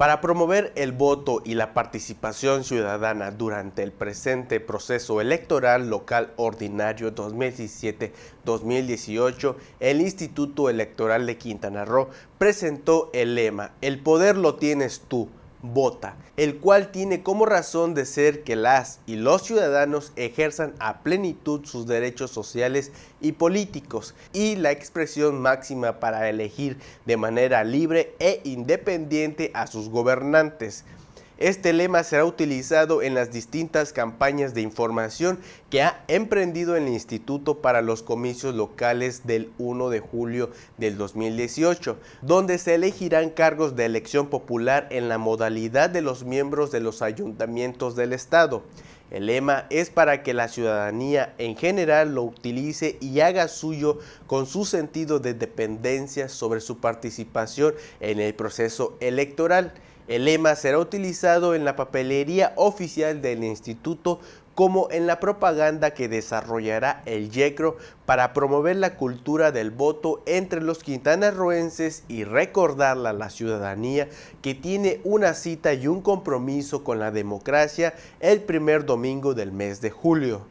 Para promover el voto y la participación ciudadana durante el presente proceso electoral local ordinario 2017-2018, el Instituto Electoral de Quintana Roo presentó el lema El poder lo tienes tú vota, el cual tiene como razón de ser que las y los ciudadanos ejerzan a plenitud sus derechos sociales y políticos y la expresión máxima para elegir de manera libre e independiente a sus gobernantes. Este lema será utilizado en las distintas campañas de información que ha emprendido el Instituto para los comicios locales del 1 de julio del 2018, donde se elegirán cargos de elección popular en la modalidad de los miembros de los ayuntamientos del Estado. El lema es para que la ciudadanía en general lo utilice y haga suyo con su sentido de dependencia sobre su participación en el proceso electoral. El lema será utilizado en la papelería oficial del instituto como en la propaganda que desarrollará el YECRO para promover la cultura del voto entre los quintanarroenses y recordarla a la ciudadanía que tiene una cita y un compromiso con la democracia el primer domingo del mes de julio.